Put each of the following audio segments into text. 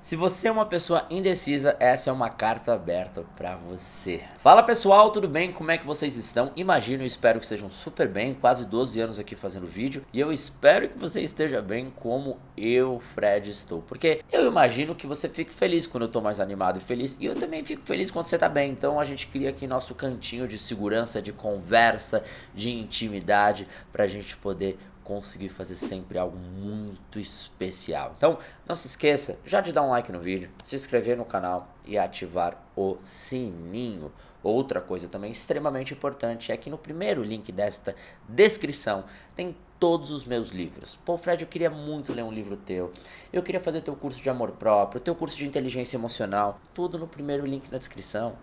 Se você é uma pessoa indecisa, essa é uma carta aberta para você. Fala pessoal, tudo bem? Como é que vocês estão? Imagino e espero que estejam super bem, quase 12 anos aqui fazendo vídeo, e eu espero que você esteja bem como eu, Fred, estou. Porque eu imagino que você fique feliz quando eu tô mais animado e feliz, e eu também fico feliz quando você tá bem. Então a gente cria aqui nosso cantinho de segurança, de conversa, de intimidade, pra gente poder conseguir fazer sempre algo muito especial. Então, não se esqueça já de dar um like no vídeo, se inscrever no canal e ativar o sininho. Outra coisa também extremamente importante é que no primeiro link desta descrição tem todos os meus livros. Pô, Fred, eu queria muito ler um livro teu. Eu queria fazer teu curso de amor próprio, teu curso de inteligência emocional. Tudo no primeiro link na descrição.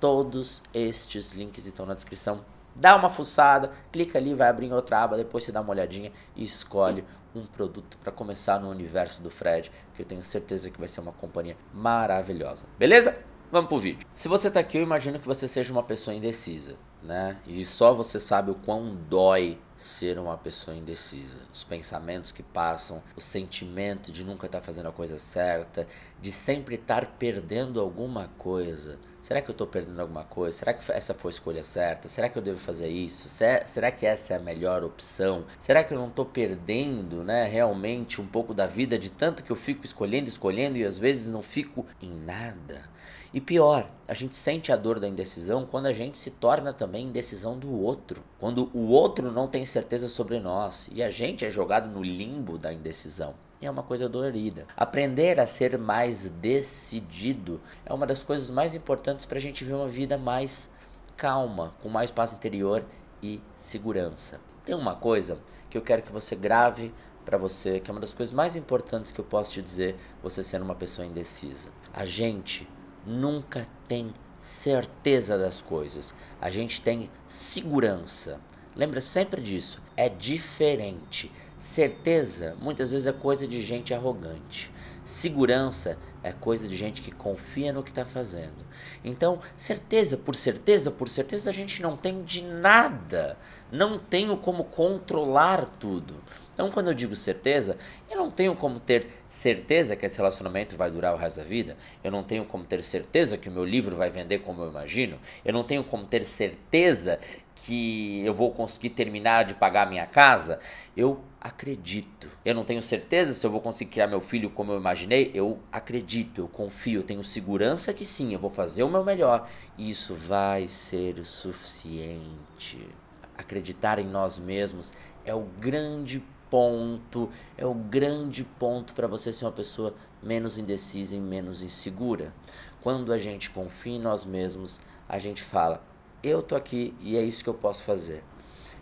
Todos estes links estão na descrição dá uma fuçada, clica ali, vai abrir em outra aba, depois você dá uma olhadinha e escolhe um produto para começar no universo do Fred, que eu tenho certeza que vai ser uma companhia maravilhosa. Beleza? Vamos pro vídeo. Se você tá aqui, eu imagino que você seja uma pessoa indecisa, né? E só você sabe o quão dói ser uma pessoa indecisa. Os pensamentos que passam, o sentimento de nunca estar tá fazendo a coisa certa, de sempre estar perdendo alguma coisa. Será que eu estou perdendo alguma coisa? Será que essa foi a escolha certa? Será que eu devo fazer isso? É, será que essa é a melhor opção? Será que eu não estou perdendo né, realmente um pouco da vida de tanto que eu fico escolhendo, escolhendo e às vezes não fico em nada? E pior, a gente sente a dor da indecisão quando a gente se torna também indecisão do outro. Quando o outro não tem tem certeza sobre nós e a gente é jogado no limbo da indecisão. E é uma coisa dolorida. Aprender a ser mais decidido é uma das coisas mais importantes para a gente ver uma vida mais calma, com mais paz interior e segurança. Tem uma coisa que eu quero que você grave para você, que é uma das coisas mais importantes que eu posso te dizer, você sendo uma pessoa indecisa. A gente nunca tem certeza das coisas, a gente tem segurança. Lembra sempre disso. É diferente. Certeza muitas vezes é coisa de gente arrogante. Segurança é coisa de gente que confia no que está fazendo. Então, certeza por certeza por certeza a gente não tem de nada. Não tenho como controlar tudo. Então, quando eu digo certeza, eu não tenho como ter certeza que esse relacionamento vai durar o resto da vida. Eu não tenho como ter certeza que o meu livro vai vender como eu imagino. Eu não tenho como ter certeza que eu vou conseguir terminar de pagar minha casa. Eu acredito. Eu não tenho certeza se eu vou conseguir criar meu filho como eu imaginei. Eu acredito acredito, eu confio, eu tenho segurança que sim, eu vou fazer o meu melhor, isso vai ser o suficiente. Acreditar em nós mesmos é o grande ponto, é o grande ponto para você ser uma pessoa menos indecisa e menos insegura. Quando a gente confia em nós mesmos, a gente fala: eu tô aqui e é isso que eu posso fazer.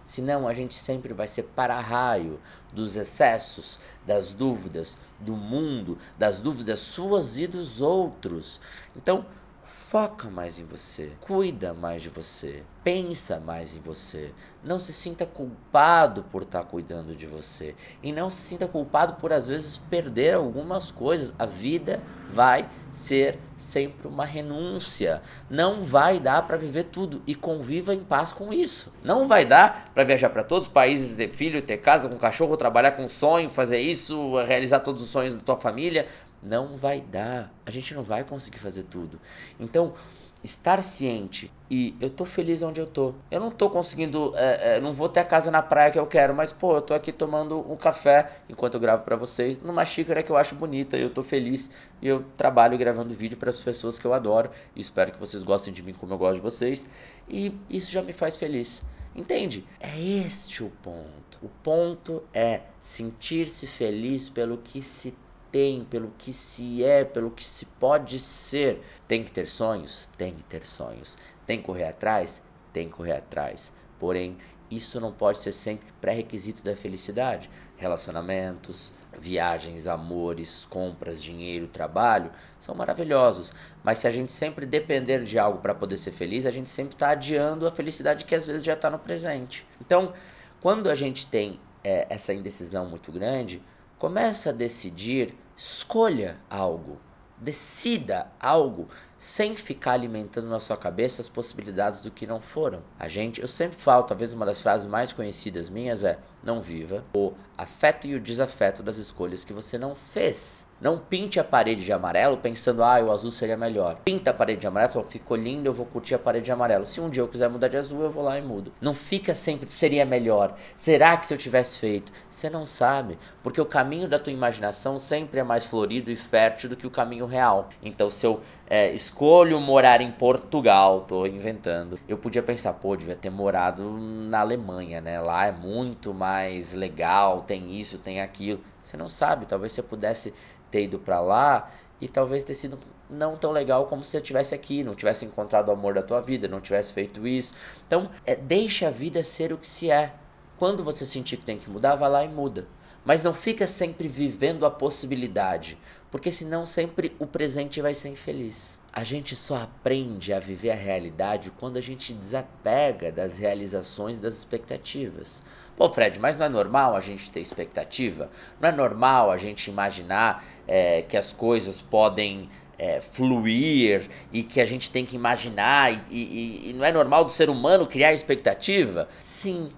Senão a gente sempre vai ser para-raio dos excessos, das dúvidas do mundo, das dúvidas suas e dos outros. Então, foca mais em você, cuida mais de você, pensa mais em você. Não se sinta culpado por estar tá cuidando de você e não se sinta culpado por às vezes perder algumas coisas. A vida vai ser sempre uma renúncia. Não vai dar para viver tudo e conviva em paz com isso. Não vai dar para viajar para todos os países, ter filho, ter casa com cachorro, trabalhar com sonho, fazer isso, realizar todos os sonhos da tua família. Não vai dar. A gente não vai conseguir fazer tudo. Então, estar ciente e eu tô feliz onde eu tô. Eu não tô conseguindo, é, é, não vou ter a casa na praia que eu quero, mas pô, eu tô aqui tomando um café enquanto eu gravo para vocês, numa xícara que eu acho bonita, eu tô feliz e eu trabalho gravando vídeo para as pessoas que eu adoro. E espero que vocês gostem de mim como eu gosto de vocês e isso já me faz feliz. Entende? É este o ponto. O ponto é sentir-se feliz pelo que se tem, pelo que se é, pelo que se pode ser. Tem que ter sonhos? Tem que ter sonhos. Tem que correr atrás? Tem que correr atrás. Porém, isso não pode ser sempre pré-requisito da felicidade. Relacionamentos, viagens, amores, compras, dinheiro, trabalho são maravilhosos, mas se a gente sempre depender de algo para poder ser feliz, a gente sempre está adiando a felicidade que às vezes já está no presente. Então, quando a gente tem é, essa indecisão muito grande, Comece a decidir, escolha algo, decida algo sem ficar alimentando na sua cabeça as possibilidades do que não foram. A gente, eu sempre falo, talvez uma das frases mais conhecidas minhas é: não viva o afeto e o desafeto das escolhas que você não fez. Não pinte a parede de amarelo pensando, ah, o azul seria melhor. Pinta a parede de amarelo, fala, ficou lindo, eu vou curtir a parede de amarelo. Se um dia eu quiser mudar de azul, eu vou lá e mudo. Não fica sempre, seria melhor. Será que se eu tivesse feito? Você não sabe, porque o caminho da tua imaginação sempre é mais florido e fértil do que o caminho real. Então, se eu é, escolho morar em Portugal, tô inventando, eu podia pensar, pô, devia ter morado na Alemanha, né? Lá é muito mais legal, tem isso, tem aquilo. Você não sabe, talvez você pudesse ter ido para lá e talvez ter sido não tão legal como se eu tivesse aqui, não tivesse encontrado o amor da tua vida, não tivesse feito isso. Então, é, deixa a vida ser o que se é. Quando você sentir que tem que mudar, vai lá e muda. Mas não fica sempre vivendo a possibilidade, porque senão sempre o presente vai ser infeliz. A gente só aprende a viver a realidade quando a gente desapega das realizações e das expectativas. Pô, Fred, mas não é normal a gente ter expectativa? Não é normal a gente imaginar é, que as coisas podem é, fluir e que a gente tem que imaginar e, e, e não é normal do ser humano criar expectativa? Sim,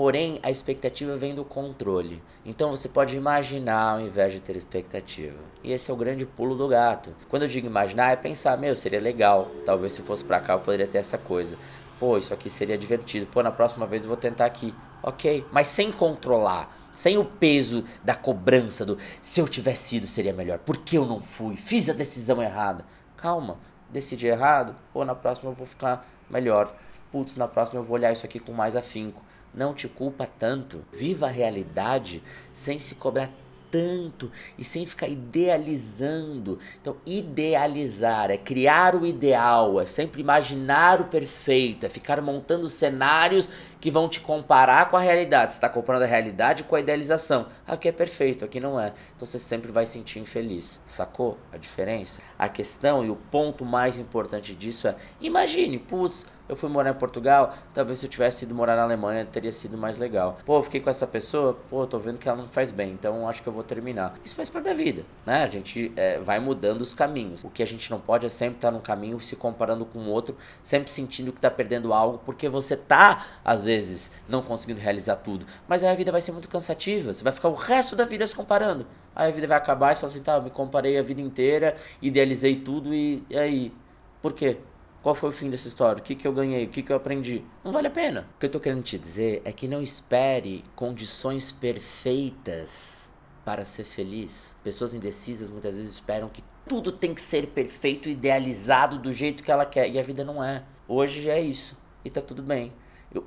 Porém, a expectativa vem do controle. Então você pode imaginar ao invés de ter expectativa. E esse é o grande pulo do gato. Quando eu digo imaginar, é pensar, meu, seria legal. Talvez se fosse para cá eu poderia ter essa coisa. Pô, isso aqui seria divertido. Pô, na próxima vez eu vou tentar aqui. Ok, mas sem controlar. Sem o peso da cobrança do se eu tivesse ido seria melhor. Por que eu não fui? Fiz a decisão errada. Calma, decidi errado. Pô, na próxima eu vou ficar melhor. Putz, na próxima eu vou olhar isso aqui com mais afinco não te culpa tanto. Viva a realidade sem se cobrar tanto e sem ficar idealizando. Então, idealizar é criar o ideal, é sempre imaginar o perfeito, é ficar montando cenários que vão te comparar com a realidade. Você está comparando a realidade com a idealização. Aqui é perfeito, aqui não é. Então você sempre vai sentir infeliz. Sacou a diferença? A questão e o ponto mais importante disso é: imagine, putz eu fui morar em Portugal, talvez se eu tivesse ido morar na Alemanha teria sido mais legal. Pô, fiquei com essa pessoa, pô, tô vendo que ela não faz bem, então acho que eu vou terminar. Isso faz parte da vida, né? A gente é, vai mudando os caminhos. O que a gente não pode é sempre estar tá num caminho se comparando com o outro, sempre sentindo que tá perdendo algo, porque você tá, às vezes, não conseguindo realizar tudo. Mas aí a vida vai ser muito cansativa, você vai ficar o resto da vida se comparando. Aí a vida vai acabar e você fala assim, tá, me comparei a vida inteira, idealizei tudo e, e aí? Por quê? Qual foi o fim dessa história? O que, que eu ganhei? O que, que eu aprendi? Não vale a pena. O que eu tô querendo te dizer é que não espere condições perfeitas para ser feliz. Pessoas indecisas muitas vezes esperam que tudo tem que ser perfeito, idealizado do jeito que ela quer. E a vida não é. Hoje é isso. E tá tudo bem.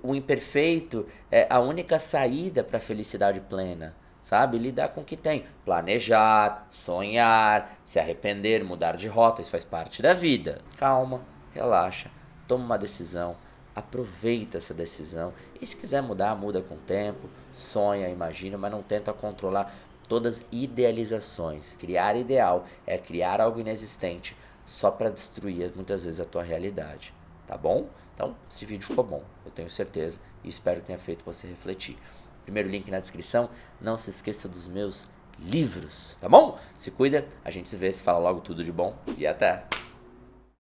O imperfeito é a única saída para a felicidade plena sabe? Lidar com o que tem. Planejar, sonhar, se arrepender, mudar de rota, isso faz parte da vida. Calma, relaxa, toma uma decisão, aproveita essa decisão. E se quiser mudar, muda com o tempo, sonha, imagina, mas não tenta controlar todas idealizações. Criar ideal é criar algo inexistente só para destruir muitas vezes a tua realidade, tá bom? Então, esse vídeo ficou bom, eu tenho certeza e espero que tenha feito você refletir. Primeiro link na descrição, não se esqueça dos meus livros, tá bom? Se cuida, a gente se vê, se fala logo tudo de bom e até!